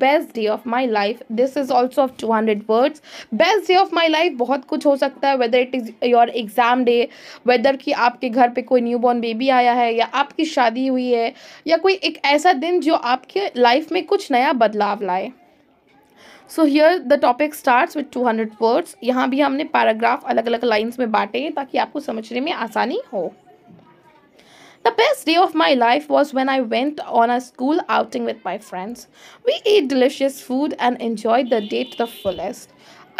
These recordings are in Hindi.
Best day of my life this is also of two hundred words best day of my life बहुत कुछ हो सकता है whether it is your exam day whether कि आपके घर पर कोई न्यू बॉर्न बेबी आया है या आपकी शादी हुई है या कोई एक ऐसा दिन जो आपके लाइफ में कुछ नया बदलाव लाए so here the topic starts with two hundred words यहाँ भी हमने पैराग्राफ अलग अलग लाइन्स में बांटे हैं ताकि आपको समझने में आसानी हो The best day of my life was when I went on a school outing with my friends. We ate delicious food and enjoyed the day to the fullest.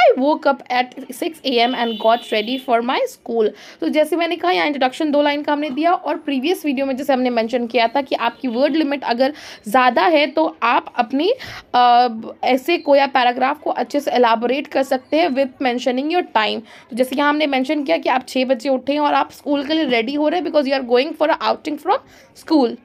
I woke up at six A M and got ready for my school तो जैसे मैंने कहा यहाँ इंट्रोडक्शन दो लाइन का हमने दिया और प्रीवियस वीडियो में जैसे हमने मैंशन किया था कि आपकी वर्ड लिमिट अगर ज़्यादा है तो आप अपनी ऐसे को या पैराग्राफ को अच्छे से एलाबोरेट कर सकते हैं विथ मैंशनिंग योर टाइम तो जैसे यहाँ हमने मैंशन किया कि आप छः बजे उठे हैं और आप स्कूल के लिए रेडी हो रहे हैं because you are going for outing from school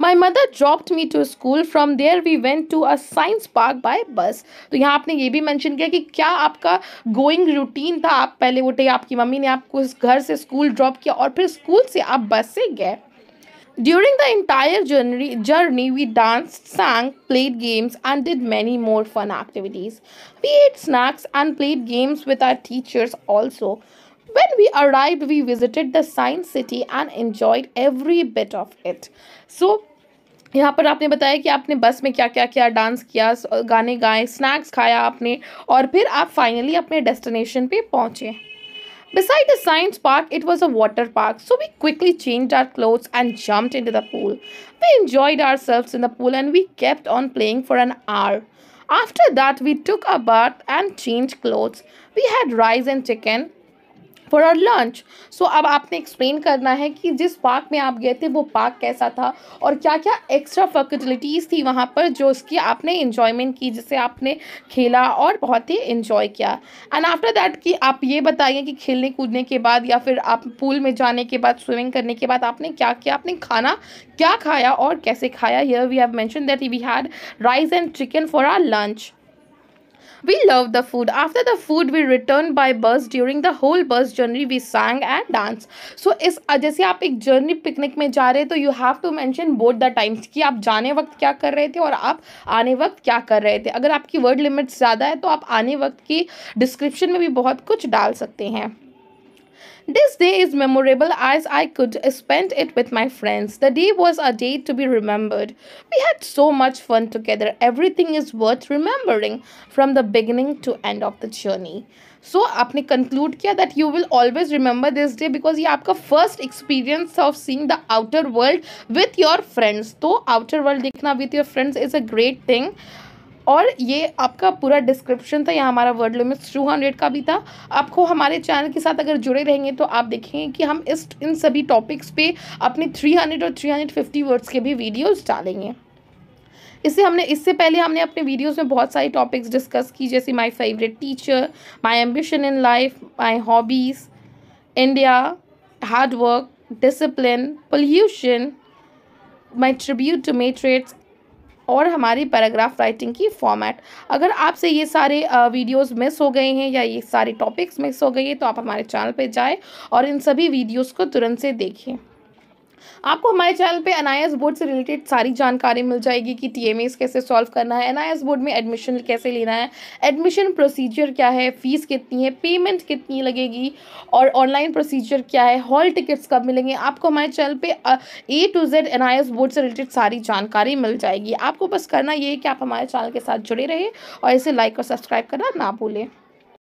my mother dropped me to school from there we went to a science park by bus तो यहाँ आपने ये भी मैंशन किया कि क्या आपका गोइंग रूटीन था आप पहले उठे आपकी मम्मी ने आपको घर से स्कूल ड्रॉप किया और फिर स्कूल से आप बस से गए During the entire journey, journey, we danced, sang, played games, and did many more fun activities. We ate snacks and played games with our teachers also. When we arrived, we visited the science city and enjoyed every bit of it. So, यहाँ पर आपने बताया कि आपने बस में क्या क्या क्या डांस किया गाने गाए स्नैक्स खाया आपने और फिर आप फाइनली अपने डेस्टिनेशन पे पहुँचे Beside the science park, it was a water park, so we quickly changed our clothes and jumped into the pool. We enjoyed ourselves in the pool and we kept on playing for an hour. After that, we took a bath and changed clothes. We had rice and chicken for our lunch so अब आपने एक्सप्लेन करना है कि जिस पार्क में आप गए थे वो पार्क कैसा था और क्या क्या एक्स्ट्रा फैकल्टीज़ थी वहाँ पर जो उसकी आपने इन्जॉयमेंट की जिससे आपने खेला और बहुत ही इन्जॉय किया एंड आफ्टर दैट कि आप ये बताइए कि खेलने कूदने के बाद या फिर आप पूल में जाने के बाद स्विमिंग करने के बाद आपने क्या किया आपने खाना क्या खाया और कैसे खाया here we have mention that we had rice and chicken for our lunch We loved the food. After the food, we returned by bus. During the whole bus journey, we sang and dance. So इस uh, जैसे आप एक जर्नी पिकनिक में जा रहे तो you have to mention both the times कि आप जाने वक्त क्या कर रहे थे और आप आने वक्त क्या कर रहे थे अगर आपकी वर्ड लिमिट्स ज़्यादा है तो आप आने वक्त की डिस्क्रिप्शन में भी बहुत कुछ डाल सकते हैं This day is memorable as I could spend it with my friends. The day was a day to be remembered. We had so much fun together. Everything is worth remembering from the beginning to end of the journey. So, you conclude kiya that you will always remember this day because this is your first experience of seeing the outer world with your friends. So, outer world dekhna with your friends is a great thing. और ये आपका पूरा डिस्क्रिप्शन था यहाँ हमारा वर्ड लिमिट्स टू हंड्रेड का भी था आपको हमारे चैनल के साथ अगर जुड़े रहेंगे तो आप देखेंगे कि हम इस इन सभी टॉपिक्स पे अपने थ्री हंड्रेड और थ्री हंड्रेड फिफ्टी वर्ड्स के भी वीडियोज़ डालेंगे इससे हमने इससे पहले हमने अपने वीडियोस में बहुत सारे टॉपिक्स डिस्कस की जैसे my favourite teacher my ambition in life my hobbies India hard work discipline pollution my tribute to martyrs और हमारी पैराग्राफ राइटिंग की फॉर्मेट अगर आपसे ये सारे वीडियोस मिस हो गए हैं या ये सारे टॉपिक्स मिस हो गए हैं तो आप हमारे चैनल पे जाएं और इन सभी वीडियोस को तुरंत से देखें आपको हमारे चैनल पे एनआईएस बोर्ड से रिलेटेड सारी जानकारी मिल जाएगी कि एस कैसे सॉल्व करना है एनआईएस बोर्ड में एडमिशन कैसे लेना है एडमिशन प्रोसीजर क्या है फ़ीस कितनी है पेमेंट कितनी लगेगी और ऑनलाइन प्रोसीजर क्या है हॉल टिकट्स कब मिलेंगे आपको हमारे चैनल पर A to Z and board से रिलेटेड सारी जानकारी मिल जाएगी आपको बस करना ये है कि आप हमारे चैनल के साथ जुड़े रहे और इसे लाइक और सब्सक्राइब करना ना भूलें